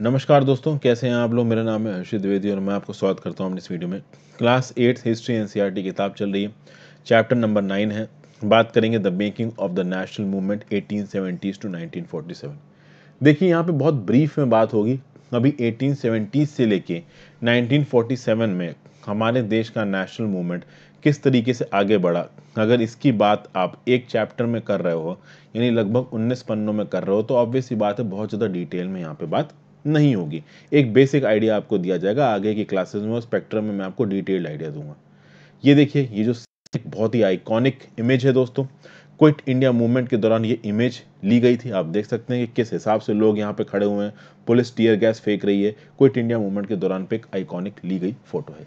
नमस्कार दोस्तों कैसे हैं आप लोग मेरा नाम है हर्षित द्विवेदी और मैं आपको स्वागत करता हूं अपने इस वीडियो में class eighth history N NCERT किताब चल रही है चैप्टर नंबर नाइन है बात करेंगे the making of the national movement 1870s to seven देखिए यहाँ पे बहुत ब्रीफ में बात होगी अभी एटीन से लेके नाइनटीन में हमारे देश का नेशनल मूवमेंट किस तरीके से आगे बढ़ा अगर इसकी बात आप एक चैप्टर में कर रहे हो यानी लगभग 19 पन्नों में कर रहे हो तो ऑब्वियस ये बात है बहुत ज़्यादा डिटेल में यहाँ पे बात नहीं होगी एक बेसिक आइडिया आपको दिया जाएगा आगे की क्लासेज में और स्पेक्ट्रम में मैं आपको डिटेल्ड आइडिया दूंगा ये देखिए ये जो एक बहुत ही आइकॉनिक इमेज है दोस्तों क्विट इंडिया मूवमेंट के दौरान ये इमेज ली गई थी आप देख सकते हैं कि किस हिसाब से लोग यहाँ पे खड़े हुए हैं पुलिस टीयर गैस फेंक रही है क्विट इंडिया मूवमेंट के दौरान पे एक आइकॉनिक ली गई फोटो है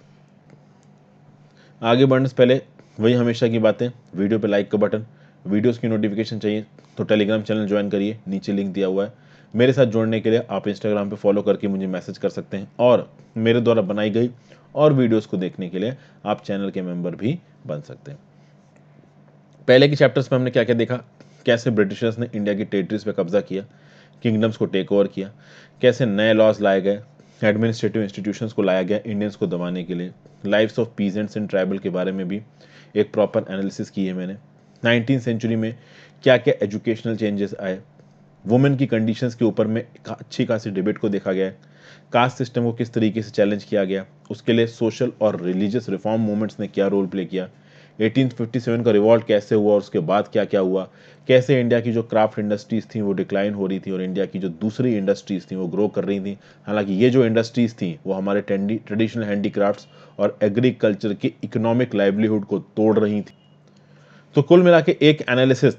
आगे बढ़ने से पहले वही हमेशा की बातें वीडियो पे लाइक का बटन वीडियोस की नोटिफिकेशन चाहिए तो टेलीग्राम चैनल ज्वाइन करिए नीचे लिंक दिया हुआ है मेरे साथ जोड़ने के लिए आप इंस्टाग्राम पे फॉलो करके मुझे मैसेज कर सकते हैं और मेरे द्वारा बनाई गई और वीडियोस को देखने के लिए आप चैनल के मेंबर भी बन सकते हैं पहले के चैप्टर्स में हमने क्या क्या देखा कैसे ब्रिटिशर्स ने इंडिया की टेरिटरीज पर कब्जा किया किंगडम्स को टेक ओवर किया कैसे नए लॉज लाए गए एडमिनिस्ट्रेटिव इंस्टीट्यूशंस को लाया गया इंडियंस को दबाने के लिए lifes of peasants and tribal के बारे में भी एक प्रॉपर एनालिसिस की है मैंने नाइनटीन सेंचुरी में क्या क्या एजुकेशनल चेंजेस आए वुमेन की कंडीशंस के ऊपर में अच्छी खासी डिबेट को देखा गया है कास्ट सिस्टम को किस तरीके से चैलेंज किया गया उसके लिए सोशल और रिलीजियस रिफॉर्म मूवमेंट्स ने क्या रोल प्ले किया 1857 का रिवॉल्ट कैसे हुआ और उसके बाद क्या क्या हुआ कैसे इंडिया की जो क्राफ्ट इंडस्ट्रीज़ थी वो डिक्लाइन हो रही थी और इंडिया की जो दूसरी इंडस्ट्रीज़ थी वो ग्रो कर रही थी हालांकि ये जो इंडस्ट्रीज़ थी वो हमारे ट्रेडिशनल हैंडीक्राफ्ट्स और एग्रीकल्चर के इकोनॉमिक लाइवलीहुड को तोड़ रही थी तो कुल मिला के एक एनालिसिस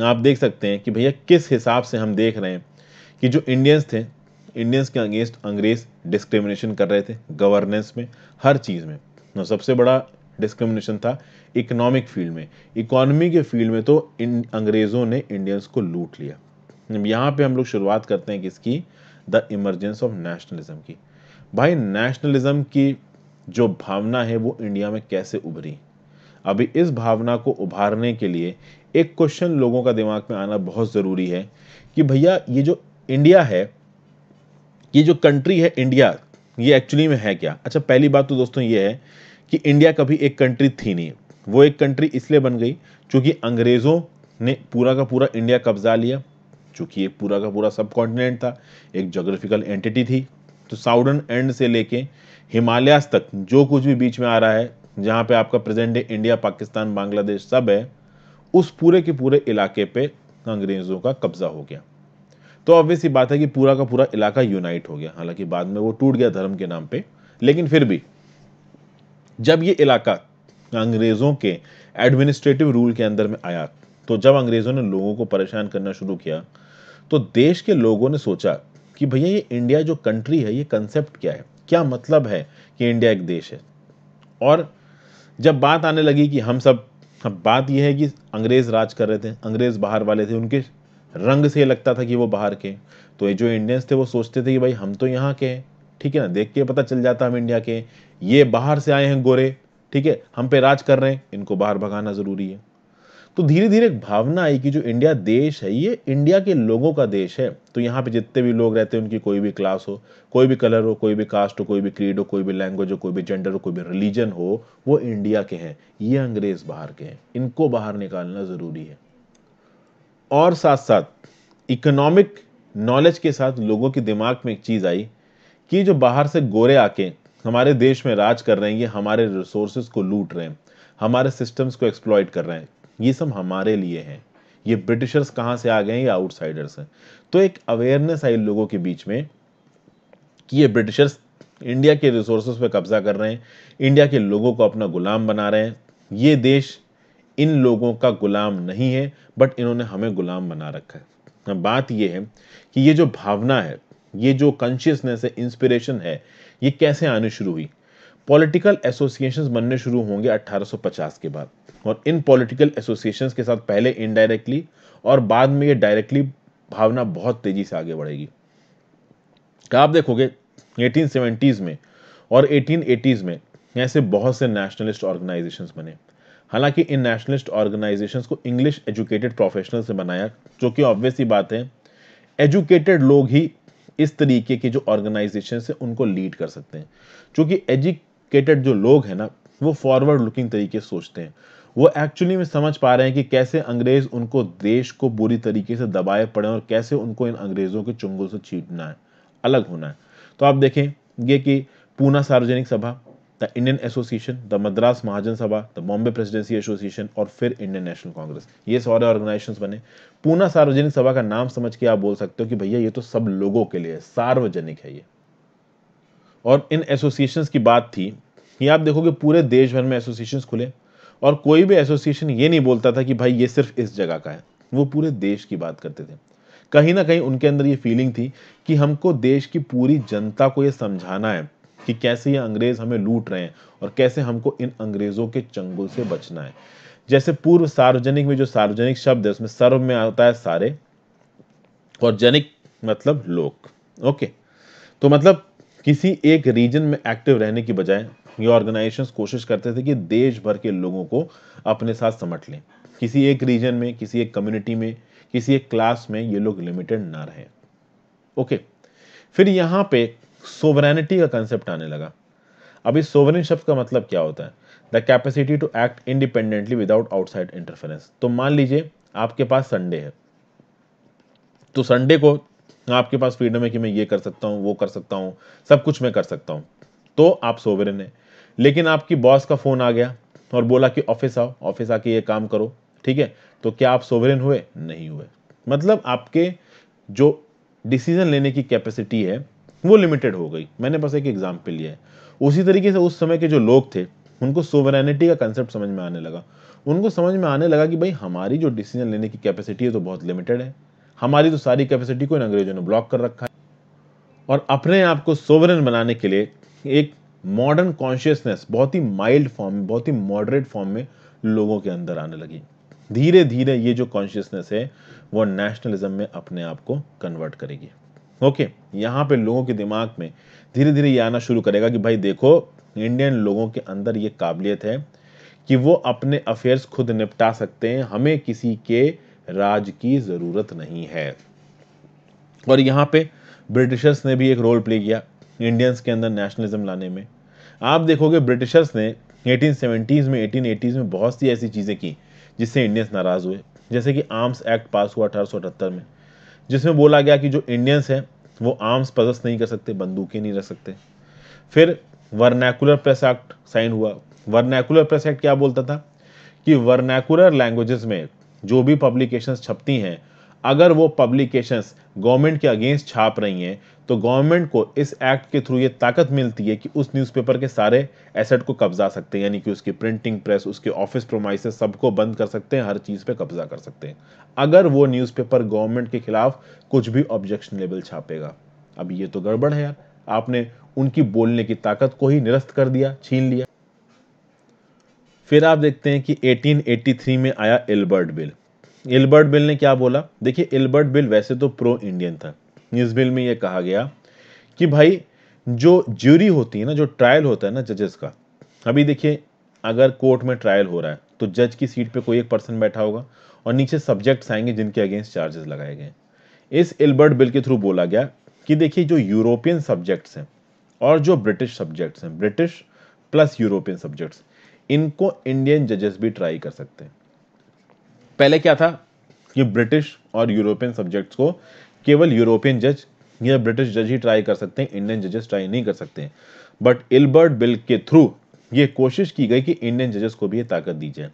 आप देख सकते हैं कि भैया किस हिसाब से हम देख रहे हैं कि जो इंडियंस थे इंडियंस के अगेंस्ट अंग्रेज डिस्क्रिमिनेशन कर रहे थे गवर्नेंस में हर चीज़ में ना सबसे बड़ा डिस्क्रिमिनेशन था इकोनॉमिक फील्ड में इकोनॉमी के फील्ड में तो इन अंग्रेज़ों ने इंडियंस को लूट लिया यहाँ पे हम लोग शुरुआत करते हैं किसकी द इमरजेंस ऑफ नेशनलिज्म की भाई नेशनलिज्म की जो भावना है वो इंडिया में कैसे उभरी अभी इस भावना को उभारने के लिए एक क्वेश्चन लोगों का दिमाग में आना बहुत ज़रूरी है कि भैया ये जो इंडिया है ये जो कंट्री है इंडिया ये एक्चुअली में है क्या अच्छा पहली बात तो दोस्तों ये है कि इंडिया कभी एक कंट्री थी नहीं वो एक कंट्री इसलिए बन गई क्योंकि अंग्रेज़ों ने पूरा का पूरा इंडिया कब्जा लिया चूँकि ये पूरा का पूरा सब कॉन्टिनेंट था एक जोग्राफिकल एंटिटी थी तो साउदर्न एंड से लेके हिमालयास तक जो कुछ भी बीच में आ रहा है जहाँ पे आपका present day India Pakistan Bangladesh सब है उस पूरे के पूरे इलाके पे अंग्रेज़ों का कब्ज़ा हो गया तो ऑब्वियस बात है कि पूरा का पूरा इलाका यूनाइट हो गया हालांकि बाद में वो टूट गया धर्म के नाम पे लेकिन फिर भी जब ये इलाका अंग्रेज़ों के एडमिनिस्ट्रेटिव रूल के अंदर में आया तो जब अंग्रेज़ों ने लोगों को परेशान करना शुरू किया तो देश के लोगों ने सोचा कि भैया ये इंडिया जो कंट्री है ये कंसेप्ट क्या है क्या मतलब है कि इंडिया एक देश है और जब बात आने लगी कि हम सब अब बात यह है कि अंग्रेज़ राज कर रहे थे अंग्रेज़ बाहर वाले थे उनके रंग से लगता था कि वो बाहर के तो ये जो इंडियंस थे वो सोचते थे कि भाई हम तो यहाँ के हैं ठीक है ना देख के पता चल जाता हम इंडिया के ये बाहर से आए हैं गोरे ठीक है हम पे राज कर रहे हैं इनको बाहर भगाना ज़रूरी है तो धीरे धीरे एक भावना आई कि जो इंडिया देश है ये इंडिया के लोगों का देश है तो यहाँ पे जितने भी लोग रहते हैं उनकी कोई भी क्लास हो कोई भी कलर हो कोई भी कास्ट हो कोई भी क्रीड हो कोई भी लैंग्वेज हो कोई भी जेंडर हो कोई भी रिलीजन हो वो इंडिया के हैं ये अंग्रेज बाहर के हैं इनको बाहर निकालना ज़रूरी है और साथ साथ इकोनॉमिक नॉलेज के साथ लोगों के दिमाग में एक चीज़ आई कि जो बाहर से गोरे आके हमारे देश में राज कर रहे हैं ये हमारे रिसोर्सेज को लूट रहे हैं हमारे सिस्टम्स को एक्सप्लॉयट कर रहे हैं ये सब हमारे लिए हैं ये ब्रिटिशर्स कहाँ से आ गए हैं ये आउटसाइडर्स हैं तो एक अवेयरनेस आई लोगों के बीच में कि ये ब्रिटिशर्स इंडिया के रिसोर्सेज पे कब्जा कर रहे हैं इंडिया के लोगों को अपना गुलाम बना रहे हैं ये देश इन लोगों का गुलाम नहीं है बट इन्होंने हमें गुलाम बना रखा है बात यह है कि ये जो भावना है ये जो कॉन्शियसनेस है इंस्पिरेशन है ये कैसे आनी शुरू हुई पॉलिटिकल एसोसिएशंस बनने शुरू होंगे 1850 के बाद और इन पॉलिटिकल एसोसिएशंस के साथ पहले इनडायरेक्टली और बाद में ये डायरेक्टली भावना बहुत तेजी से आगे बढ़ेगी आप देखोगे एटीन में और एटीन में ऐसे बहुत से नेशनलिस्ट ऑर्गेनाइजेशन बने हालांकि इन नेशनलिस्ट ऑर्गेनाइजेशंस को इंग्लिश एजुकेटेड प्रोफेशनल से बनाया जो कि ऑब्वियस ही बात है एजुकेटेड लोग ही इस तरीके के जो ऑर्गेनाइजेशन है उनको लीड कर सकते हैं क्योंकि एजुकेटेड जो लोग हैं ना वो फॉरवर्ड लुकिंग तरीके सोचते हैं वो एक्चुअली में समझ पा रहे हैं कि कैसे अंग्रेज उनको देश को बुरी तरीके से दबाए पड़े और कैसे उनको इन अंग्रेजों के चुंगों से छीटना है अलग होना है तो आप देखें ये कि Poona Sarvajanik Sabha the Indian Association the Madras Mahajan Sabha the Bombay presidency association और फिर इंडियन नेशनल कांग्रेस ये सारे ऑर्गेनाइजेशन बने पूना सार्वजनिक सभा का नाम समझ के आप बोल सकते हो कि भैया ये तो सब लोगों के लिए सार्वजनिक है ये और इन एसोसिएशंस की बात थी ये आप देखोगे पूरे देश भर में एसोसिएशंस खुले और कोई भी एसोसिएशन ये नहीं बोलता था कि भाई ये सिर्फ इस जगह का है वो पूरे देश की बात करते थे कहीं ना कहीं उनके अंदर ये फीलिंग थी कि हमको देश की पूरी जनता को ये समझाना है कि कैसे ये अंग्रेज हमें लूट रहे हैं और कैसे हमको इन अंग्रेजों के चंगुल से बचना है जैसे पूर्व सार्वजनिक में जो सार्वजनिक शब्द है उसमें सर्व में आता है सारे और जनिक मतलब लोक ओके तो मतलब किसी एक रीजन में एक्टिव रहने की बजाय ये ऑर्गेनाइजेशन कोशिश करते थे कि देश भर के लोगों को अपने साथ समट लें किसी एक रीजन में किसी एक कम्युनिटी में किसी एक क्लास में ये लोग लिमिटेड ना रहे ओके फिर यहाँ पे सोवरेनिटी का कंसेप्ट आने लगा अभी सोवरेन शब्द का मतलब क्या होता है the capacity to act independently without outside interference तो मान लीजिए आपके पास संडे है तो संडे को आपके पास फ्रीडम है कि मैं ये कर सकता हूँ वो कर सकता हूँ सब कुछ मैं कर सकता हूँ तो आप सोवरन है लेकिन आपकी बॉस का फ़ोन आ गया और बोला कि ऑफिस आओ ऑफिस आके ये काम करो ठीक है तो क्या आप सोवरन हुए नहीं हुए मतलब आपके जो डिसीजन लेने की कैपेसिटी है वो लिमिटेड हो गई मैंने बस एक एग्जाम्पल लिया है उसी तरीके से उस समय के जो लोग थे उनको सोवरेनिटी का कंसेप्ट समझ में आने लगा उनको समझ में आने लगा कि भाई हमारी जो डिसीजन लेने की कैपेसिटी है तो बहुत लिमिटेड है हमारी तो सारी कैपेसिटी को इन अंग्रेजों ने ब्लॉक कर रखा है और अपने आप को सोवरन बनाने के लिए एक मॉडर्न कॉन्शियसनेस बहुत ही माइल्ड फॉर्म में बहुत ही मॉडरेट फॉर्म में लोगों के अंदर आने लगी धीरे धीरे ये जो कॉन्शियसनेस है वो नेशनलिज्म में अपने आप को कन्वर्ट करेगी ओके यहाँ पे लोगों के दिमाग में धीरे धीरे ये आना शुरू करेगा कि भाई देखो इंडियन लोगों के अंदर ये काबिलियत है कि वो अपने अफेयर्स खुद निपटा सकते हैं हमें किसी के राज की ज़रूरत नहीं है और यहां पे ब्रिटिशर्स ने भी एक रोल प्ले किया इंडियंस के अंदर नेशनलिज्म लाने में आप देखोगे ब्रिटिशर्स ने एटीन में एटीन में बहुत सी ऐसी चीज़ें की जिससे इंडियंस नाराज़ हुए जैसे कि आर्म्स एक्ट पास हुआ अठारह में जिसमें बोला गया कि जो इंडियंस हैं वो आर्म्स पजस नहीं कर सकते बंदूकें नहीं रख सकते फिर वर्नैकुलर प्रेस एक्ट साइन हुआ वर्नैकुलर प्रेस एक्ट क्या बोलता था कि वर्नैकुलर लैंग्वेजेस में जो भी पब्लिकेशंस छपती हैं अगर वो पब्लिकेशंस गवर्नमेंट के अगेंस्ट छाप रही हैं तो गवर्नमेंट को इस एक्ट के थ्रू ये ताकत मिलती है कि उस न्यूज़पेपर के सारे एसेट को कब्जा सकते हैं यानी कि उसकी प्रिंटिंग प्रेस उसके ऑफिस प्रोमाइस सबको बंद कर सकते हैं हर चीज़ पे कब्जा कर सकते हैं अगर वो न्यूज़पेपर गवर्नमेंट के खिलाफ कुछ भी ऑब्जेक्शनेबल छापेगा अब ये तो गड़बड़ है यार आपने उनकी बोलने की ताकत को ही निरस्त कर दिया छीन लिया फिर आप देखते हैं कि 1883 में आया एल्बर्ट बिल एल्बर्ट बिल ने क्या बोला देखिए एल्बर्ट बिल वैसे तो प्रो इंडियन था इस बिल में यह कहा गया कि भाई जो ज्यूरी होती है ना जो ट्रायल होता है ना जजेस का अभी देखिए अगर कोर्ट में ट्रायल हो रहा है तो जज की सीट पे कोई एक पर्सन बैठा होगा और नीचे सब्जेक्ट्स आएंगे जिनके अगेंस्ट चार्जेस लगाए गए इस एल्बर्ट बिल के थ्रू बोला गया कि देखिए जो यूरोपियन सब्जेक्ट्स हैं और जो ब्रिटिश सब्जेक्ट्स हैं ब्रिटिश प्लस यूरोपियन सब्जेक्ट्स इनको इंडियन जजेस भी ट्राई कर सकते हैं पहले क्या था कि ब्रिटिश और यूरोपियन सब्जेक्ट्स को केवल यूरोपियन जज या ब्रिटिश जज ही ट्राई कर सकते हैं इंडियन जजेस ट्राई नहीं कर सकते बट इलबर्ट बिल के थ्रू ये कोशिश की गई कि इंडियन जजेस को भी ये ताकत दी जाए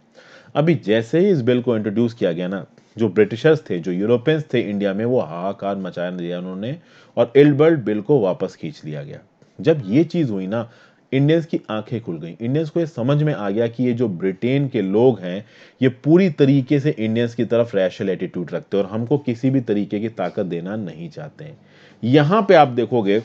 अभी जैसे ही इस बिल को इंट्रोड्यूस किया गया ना जो ब्रिटिशर्स थे जो यूरोपियंस थे इंडिया में वो हाहाकार मचा दिया उन्होंने और इलबर्ट बिल को वापस खींच लिया गया जब ये चीज़ हुई ना इंडियंस की आंखें खुल गई इंडियंस को ये समझ में आ गया कि ये जो ब्रिटेन के लोग हैं ये पूरी तरीके से इंडियंस की तरफ रैशल एटीट्यूड रखते हैं और हमको किसी भी तरीके की ताकत देना नहीं चाहते हैं यहाँ पे आप देखोगे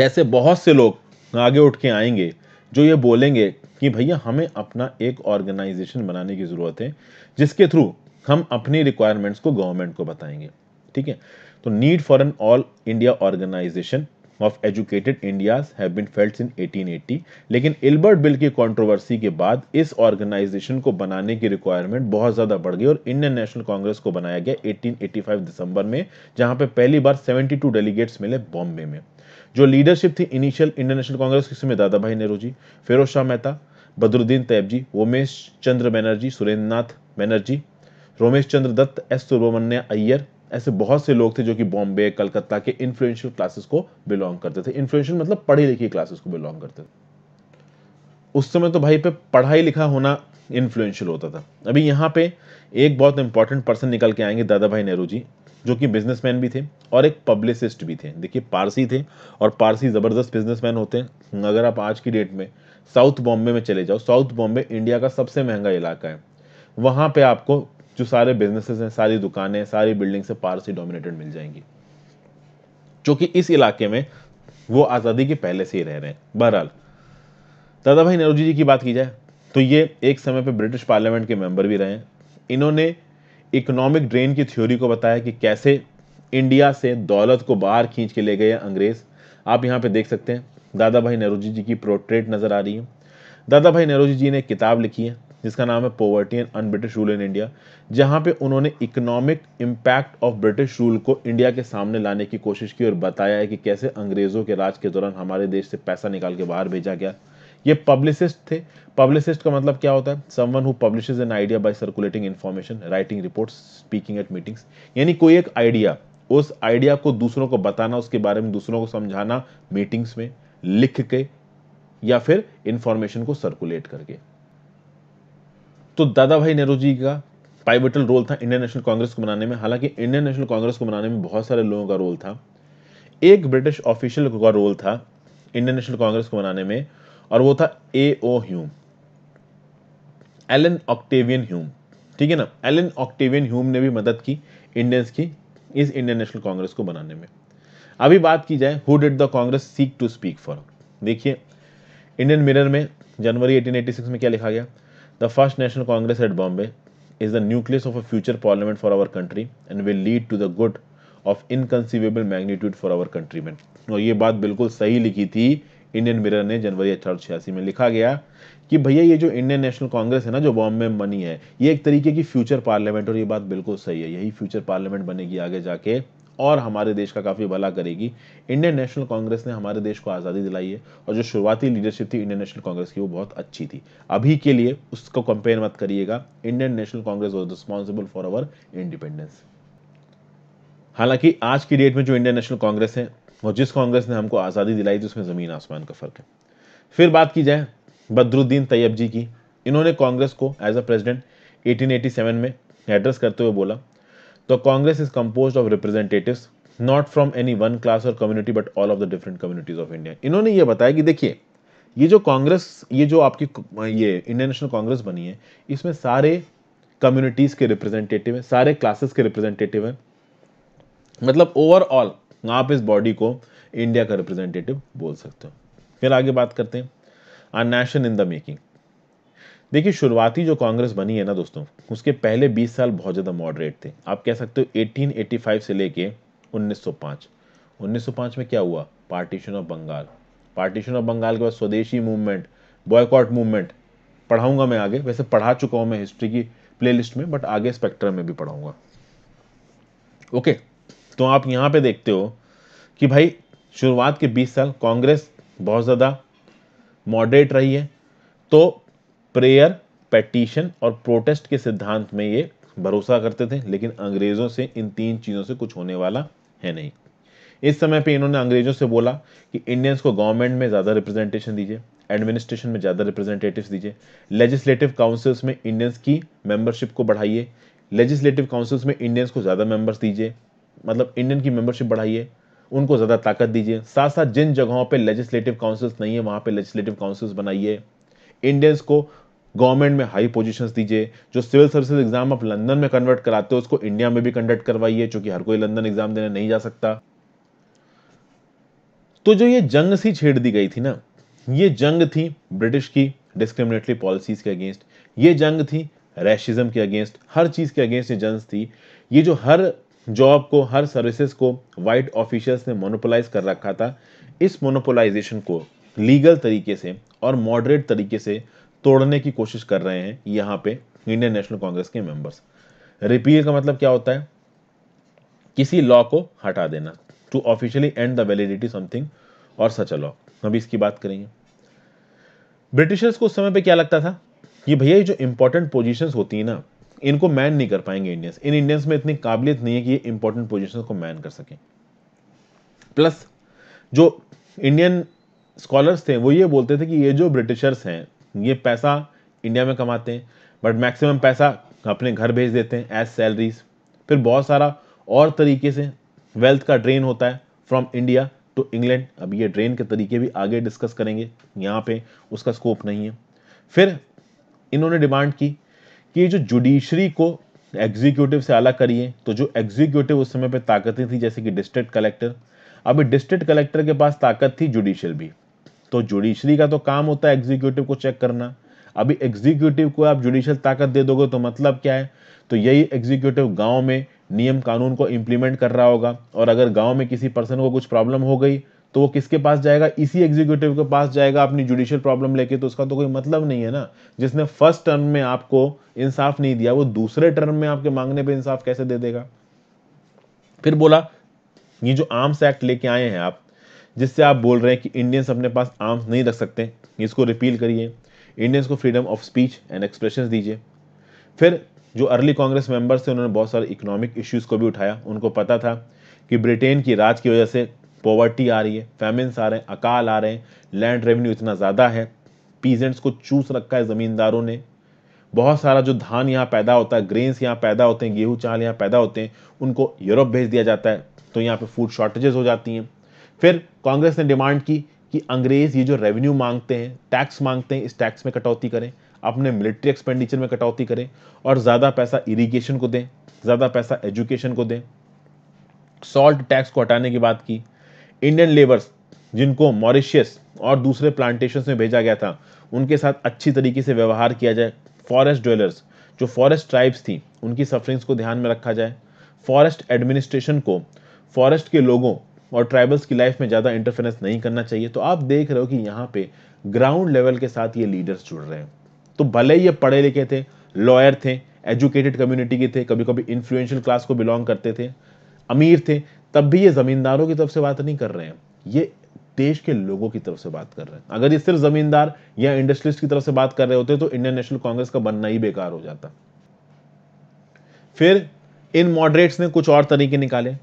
ऐसे बहुत से लोग आगे उठ के आएंगे जो ये बोलेंगे कि भैया हमें अपना एक ऑर्गेनाइजेशन बनाने की ज़रूरत है जिसके थ्रू हम अपनी रिक्वायरमेंट्स को गवर्नमेंट को बताएंगे ठीक है तो need for an all India organisation of educated Indians have been felt in 1880 लेकिन इल्बर्ट बिल की कंट्रोवर्सी के बाद इस ऑर्गेनाइजेशन को बनाने की रिक्वायरमेंट बहुत ज़्यादा बढ़ गई और इंडियन नेशनल कांग्रेस को बनाया गया 1885 दिसंबर में जहां पे पहली बार 72 डेलीगेट्स मिले बॉम्बे में जो लीडरशिप थी इनिशियल इंडियन नेशनल कांग्रेस किसमें Dadabhai Nehru ji Pherozeshah Mehta Badruddin Tyabji Umesh Chandra Banerjee Surendranath Banerjee Romesh Chandra Dutt S Subramania Iyer ऐसे बहुत से लोग थे जो कि बॉम्बे कलकत्ता के इन्फ्लुएंशियल क्लासेस को बिलोंग करते थे इन्फ्लुएंशियल मतलब पढ़ी लिखी क्लासेस को बिलोंग करते थे उस समय तो भाई पे पढ़ाई लिखा होना इन्फ्लुएंशियल होता था अभी यहाँ पे एक बहुत इंपॉर्टेंट पर्सन निकल के आएंगे दादा भाई नेहरू जी जो कि बिजनेसमैन भी थे और एक पब्लिसिस्ट भी थे देखिए पारसी थे और पारसी ज़बरदस्त बिजनेसमैन होते हैं अगर आप आज की डेट में साउथ बॉम्बे में चले जाओ साउथ बॉम्बे इंडिया का सबसे महंगा इलाका है वहाँ पे आपको जो सारे बिजनेसेस हैं सारी दुकानें सारी बिल्डिंग से पारसी डोमिनेटेड मिल जाएंगी जो कि इस इलाके में वो आज़ादी के पहले से ही रह रहे हैं बहरहाल दादा भाई नेहरू जी की बात की जाए तो ये एक समय पर ब्रिटिश पार्लियामेंट के मेंबर भी रहे हैं इन्होंने इकोनॉमिक ड्रेन की थ्योरी को बताया कि कैसे इंडिया से दौलत को बाहर खींच के ले गए अंग्रेज़ आप यहाँ पे देख सकते हैं दादा भाई नेहरू जी की प्रोट्रेट नज़र आ रही है दादा भाई नेहरू जी ने किताब लिखी है जिसका नाम है poverty and unBritish rule in India जहां पे उन्होंने economic impact of British rule को इंडिया के सामने लाने की कोशिश की और बताया है कि कैसे अंग्रेज़ों के राज के दौरान हमारे देश से पैसा निकाल के बाहर भेजा गया ये पब्लिसिस्ट थे पब्लिसिस्ट का मतलब क्या होता है someone who publishes an idea by circulating information writing report speaking at meetings यानी कोई एक आइडिया उस आइडिया को दूसरों को बताना उसके बारे में दूसरों को समझाना मीटिंग्स में लिख के या फिर इंफॉर्मेशन को सर्कुलेट करके तो दादा भाई नेहरू जी का पाइबल रोल था इंडियन नेशनल कांग्रेस को बनाने में हालांकि इंडियन नेशनल कांग्रेस को बनाने में बहुत सारे लोगों का रोल था एक ब्रिटिश ऑफिशियल का रोल था इंडियन नेशनल कांग्रेस को बनाने में और वो था A O Hume Allan Octavian Hume ठीक है ना एलन ऑक्टेवियन ह्यूम ने भी मदद की इंडियंस की इस इंडियन नेशनल कांग्रेस को बनाने में अभी बात की जाए who did the Congress seek to speak for देखिए इंडियन मिरर में जनवरी 1886 में क्या लिखा गया the first National Congress at Bombay is the nucleus of a future parliament for our country and will lead to the good of inconceivable magnitude for our country में और ये बात बिल्कुल सही लिखी थी इंडियन मिरर ने जनवरी अठारह छियासी में लिखा गया कि भैया ये जो इंडियन नेशनल कांग्रेस है ना जो बॉम्बे में बनी है ये एक तरीके की फ्यूचर पार्लियामेंट और ये बात बिल्कुल सही है यही फ्यूचर पार्लियामेंट बनेगी आगे जाके और हमारे देश का काफ़ी भला करेगी इंडियन नेशनल कांग्रेस ने हमारे देश को आज़ादी दिलाई है और जो शुरुआती लीडरशिप थी इंडियन नेशनल कांग्रेस की वो बहुत अच्छी थी अभी के लिए उसको कंपेयर मत करिएगा Indian National Congress was responsible for our independence हालांकि आज की डेट में जो इंडियन नेशनल कांग्रेस है और जिस कांग्रेस ने हमको आज़ादी दिलाई थी उसमें ज़मीन आसमान का फ़र्क है फिर बात की जाए बदरुद्दीन तैयब जी की इन्होंने कांग्रेस को एज अ प्रेसिडेंट 1887 में एड्रेस करते हुए बोला तो Congress is compose of representative not from any one class और community but all of the different communities of India इन्होंने ये बताया कि देखिए ये जो कांग्रेस ये जो आपकी ये इंडियन नेशनल कांग्रेस बनी है इसमें सारे कम्युनिटीज के रिप्रेजेंटेटिव हैं सारे क्लासेस के रिप्रेजेंटेटिव हैं मतलब ओवरऑल आप इस बॉडी को इंडिया का रिप्रेजेंटेटिव बोल सकते हो फिर आगे बात करते हैं a nation in the making देखिए शुरुआती जो कांग्रेस बनी है ना दोस्तों उसके पहले 20 साल बहुत ज़्यादा मॉडरेट थे आप कह सकते हो 1885 से लेके 1905 1905 में क्या हुआ partition of Bengal partition of Bengal के बाद स्वदेशी मूवमेंट बॉयकॉट मूवमेंट पढ़ाऊंगा मैं आगे वैसे पढ़ा चुका हूँ मैं हिस्ट्री की प्ले में बट आगे स्पेक्ट्रम में भी पढ़ाऊंगा ओके तो आप यहाँ पर देखते हो कि भाई शुरुआत के 20 साल कांग्रेस बहुत ज़्यादा मॉडरेट रही है तो प्रेयर पेटिशन और प्रोटेस्ट के सिद्धांत में ये भरोसा करते थे लेकिन अंग्रेजों से इन तीन चीज़ों से कुछ होने वाला है नहीं इस समय पे इन्होंने अंग्रेजों से बोला कि इंडियंस को गवर्नमेंट में ज़्यादा रिप्रेजेंटेशन दीजिए एडमिनिस्ट्रेशन में ज़्यादा रिप्रेजेंटेटिव दीजिए लेजिस्लेटिव काउंसिल्स में इंडियंस की मेंबरशिप को बढ़ाइए लेजिस्लेटिव काउंसिल्स में इंडियंस को ज़्यादा मेंबर्स दीजिए मतलब इंडियन की मेंबरशिप बढ़ाइए उनको ज़्यादा ताकत दीजिए साथ साथ जिन जगहों पर लेजिस्लेटिव काउंसिल्स नहीं है वहां पर लेजिस्लेटिव काउंसिल्स बनाइए इंडियंस को गवर्नमेंट में हाई पोजीशंस दीजिए जो सिविल सर्विसेज एग्जाम आप लंदन में कन्वर्ट कराते हो उसको इंडिया में भी कंडक्ट करवाइए चूंकि हर कोई लंदन एग्जाम देने नहीं जा सकता तो जो ये जंग सी छेड़ दी गई थी ना ये जंग थी ब्रिटिश की डिस्क्रिमिनेटरी पॉलिसीज के अगेंस्ट ये जंग थी रेशिज्म के अगेंस्ट हर चीज़ के अगेंस्ट ये जंग थी ये जो हर जॉब को हर सर्विसेज को वाइट ऑफिशियल्स ने मोनोपोलाइज कर रखा था इस मोनोपोलाइजेशन को लीगल तरीके से और मॉडरेट तरीके से तोड़ने की कोशिश कर रहे हैं यहाँ पे इंडियन नेशनल कांग्रेस के मेंबर्स रिपील का मतलब क्या होता है किसी लॉ को हटा देना to officially and the validity something और सच अ लॉ अभी इसकी बात करेंगे ब्रिटिशर्स को उस समय पे क्या लगता था कि भैया ये जो इंपॉर्टेंट पोजीशंस होती है ना इनको मैन नहीं कर पाएंगे इंडियंस इन इंडियंस में इतनी काबिलियत नहीं है कि ये इंपॉर्टेंट पोजिशन को मैन कर सकें प्लस जो इंडियन स्कॉलर्स थे वो ये बोलते थे कि ये जो ब्रिटिशर्स हैं ये पैसा इंडिया में कमाते हैं बट मैक्सिमम पैसा अपने घर भेज देते हैं एज सैलरीज फिर बहुत सारा और तरीके से वेल्थ का ड्रेन होता है फ्रॉम इंडिया टू इंग्लैंड अब ये ड्रेन के तरीके भी आगे डिस्कस करेंगे यहाँ पे उसका स्कोप नहीं है फिर इन्होंने डिमांड की कि जो जुडिशरी को एग्जीक्यूटिव से अलग करिए तो जो एग्जीक्यूटिव उस समय पर ताकतें थी जैसे कि डिस्ट्रिक्ट कलेक्टर अभी डिस्ट्रिक्ट कलेक्टर के पास ताकत थी जुडिशियल भी तो जुडिशरी का तो काम होता है एग्जीक्यूटिव को चेक करना अभी एग्जीक्यूटिव को आप जुडिशियल ताकत दे दोगे तो मतलब क्या है तो यही एग्जीक्यूटिव गांव में नियम कानून को इम्प्लीमेंट कर रहा होगा और अगर गांव में किसी पर्सन को कुछ प्रॉब्लम हो गई तो वो किसके पास जाएगा इसी एग्जीक्यूटिव के पास जाएगा अपनी जुडिशियल प्रॉब्लम लेके तो उसका तो कोई मतलब नहीं है ना जिसने फर्स्ट टर्म में आपको इंसाफ नहीं दिया वो दूसरे टर्म में आपके मांगने पर इंसाफ कैसे दे देगा फिर बोला ये जो आर्म्स एक्ट लेके आए हैं आप जिससे आप बोल रहे हैं कि इंडियंस अपने पास आर्म्स नहीं रख सकते इसको रिपील करिए इंडियंस को freedom of speech and expression दीजिए फिर जो अर्ली कांग्रेस मेंबर्स थे उन्होंने बहुत सारे इकोनॉमिक इश्यूज को भी उठाया उनको पता था कि ब्रिटेन की राज की वजह से पॉवर्टी आ रही है फैमिन्स आ रहे हैं अकाल आ रहे हैं लैंड रेवेन्यू इतना ज़्यादा है पीजेंट्स को चूस रखा है ज़मींदारों ने बहुत सारा जो धान यहाँ पैदा होता है ग्रेन्स यहाँ पैदा होते हैं गेहूँ चावल यहाँ पैदा होते हैं उनको यूरोप भेज दिया जाता है तो यहाँ पे फूड शॉर्टेजेस हो जाती हैं फिर कांग्रेस ने डिमांड की कि अंग्रेज ये जो रेवेन्यू मांगते हैं टैक्स मांगते हैं इस टैक्स में कटौती करें अपने मिलिट्री एक्सपेंडिचर में कटौती करें और ज़्यादा पैसा इरिगेशन को दें ज़्यादा पैसा एजुकेशन को दें सॉल्ट टैक्स को हटाने की बात की इंडियन लेबर्स जिनको मॉरिशियस और दूसरे प्लांटेशन में भेजा गया था उनके साथ अच्छी तरीके से व्यवहार किया जाए फॉरेस्ट ड्वेलर्स जो फॉरेस्ट ट्राइब्स थी उनकी सफरिंग्स को ध्यान में रखा जाए फॉरेस्ट एडमिनिस्ट्रेशन को फॉरेस्ट के लोगों और ट्राइबल्स की लाइफ में ज़्यादा इंटरफेरेंस नहीं करना चाहिए तो आप देख रहे हो कि यहाँ पे ग्राउंड लेवल के साथ ये लीडर्स जुड़ रहे हैं तो भले ही ये पढ़े लिखे थे लॉयर थे एजुकेटेड कम्युनिटी के थे कभी कभी इन्फ्लुएंशियल क्लास को बिलोंग करते थे अमीर थे तब भी ये ज़मींदारों की तरफ से बात नहीं कर रहे हैं ये देश के लोगों की तरफ से बात कर रहे हैं अगर ये सिर्फ ज़मींदार या इंडस्ट्रियलिस्ट की तरफ से बात कर रहे होते तो इंडियन नेशनल कांग्रेस का बनना ही बेकार हो जाता फिर इन मॉडरेट्स ने कुछ और तरीके निकाले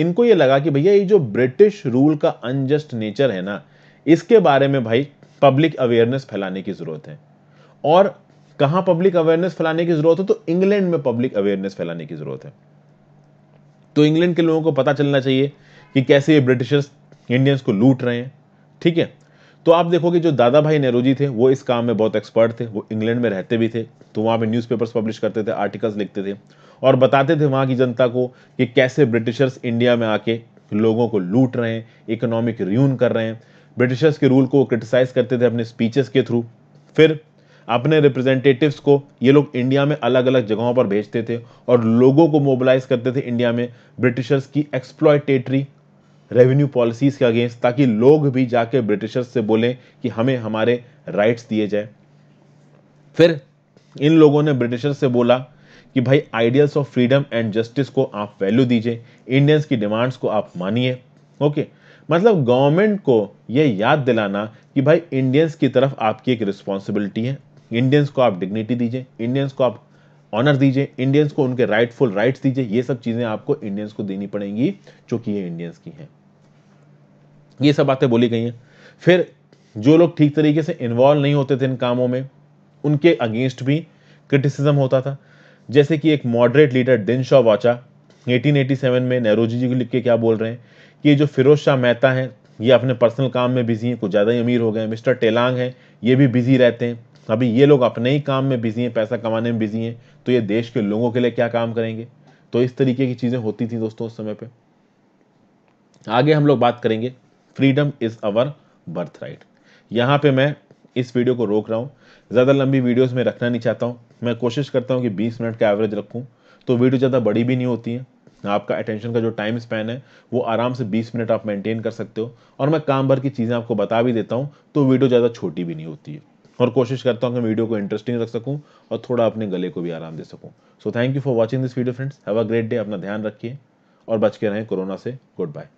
इनको ये लगा कि भैया ये जो ब्रिटिश रूल का अनजस्ट नेचर है ना इसके बारे में भाई पब्लिक अवेयरनेस फैलाने की जरूरत है और कहा पब्लिक अवेयरनेस फैलाने की जरूरत है तो इंग्लैंड में पब्लिक अवेयरनेस फैलाने की जरूरत है तो इंग्लैंड के लोगों को पता चलना चाहिए कि कैसे ये ब्रिटिशर्स इंडियंस को लूट रहे हैं ठीक है तो आप देखोगे जो दादा भाई नेहरू जी थे वो इस काम में बहुत एक्सपर्ट थे वो इंग्लैंड में रहते भी थे तो वहाँ पे न्यूज़पेपर्स पब्लिश करते थे आर्टिकल्स लिखते थे और बताते थे वहाँ की जनता को कि कैसे ब्रिटिशर्स इंडिया में आके लोगों को लूट रहे हैं इकोनॉमिक र्यून कर रहे हैं ब्रिटिशर्स के रूल को क्रिटिसाइज करते थे अपने स्पीचेस के थ्रू फिर अपने रिप्रेजेंटेटिव्स को ये लोग इंडिया में अलग अलग जगहों पर भेजते थे और लोगों को मोबिलाइज करते थे इंडिया में ब्रिटिशर्स की एक्सप्लॉयटेटरी रेवेन्यू पॉलिसीज़ के अगेंस्ट ताकि लोग भी जाके ब्रिटिशर्स से बोलें कि हमें हमारे राइट्स दिए जाए फिर इन लोगों ने ब्रिटिशर्स से बोला कि भाई ideals of freedom and justice को आप वैल्यू दीजिए इंडियंस की डिमांड्स को आप मानिए ओके मतलब गवर्नमेंट को ये याद दिलाना कि भाई इंडियंस की तरफ आपकी एक रिस्पॉन्सिबिलिटी है इंडियंस को आप डिग्निटी दीजिए इंडियंस को आप ऑनर दीजिए इंडियंस को उनके राइटफुल राइट्स दीजिए ये सब चीज़ें आपको इंडियंस को देनी पड़ेंगी जो कि ये इंडियंस की हैं ये सब बातें बोली गई हैं फिर जो लोग ठीक तरीके से इन्वॉल्व नहीं होते थे इन कामों में उनके अगेंस्ट भी क्रिटिसिज्म होता था जैसे कि एक मॉडरेट लीडर दिन शॉ वाचा एटीन में नेहरू जी को लिख के क्या बोल रहे हैं कि जो फिरोज शाह मेहता हैं ये अपने पर्सनल काम में बिजी हैं कुछ ज़्यादा ही अमीर हो गए हैं मिस्टर टेलांग हैं ये भी बिजी रहते हैं अभी ये लोग अपने ही काम में बिजी हैं पैसा कमाने में बिजी हैं तो ये देश के लोगों के लिए क्या काम करेंगे तो इस तरीके की चीज़ें होती थी दोस्तों उस समय पर आगे हम लोग बात करेंगे freedom is our birthright यहाँ पे मैं इस वीडियो को रोक रहा हूँ ज़्यादा लंबी वीडियोस में रखना नहीं चाहता हूँ मैं कोशिश करता हूँ कि 20 मिनट का एवरेज रखूँ तो वीडियो ज़्यादा बड़ी भी नहीं होती है आपका अटेंशन का जो टाइम स्पैन है वो आराम से 20 मिनट आप मेंटेन कर सकते हो और मैं काम भर की चीज़ें आपको बता भी देता हूँ तो वीडियो ज़्यादा छोटी भी नहीं होती है और कोशिश करता हूँ कि वीडियो को इंटरेस्टिंग रख सकूँ और थोड़ा अपने गले को भी आराम दे सकूँ so thank you for watching this video friends have a great day अपना ध्यान रखिए और बच के रहें कोरोना से गुड बाय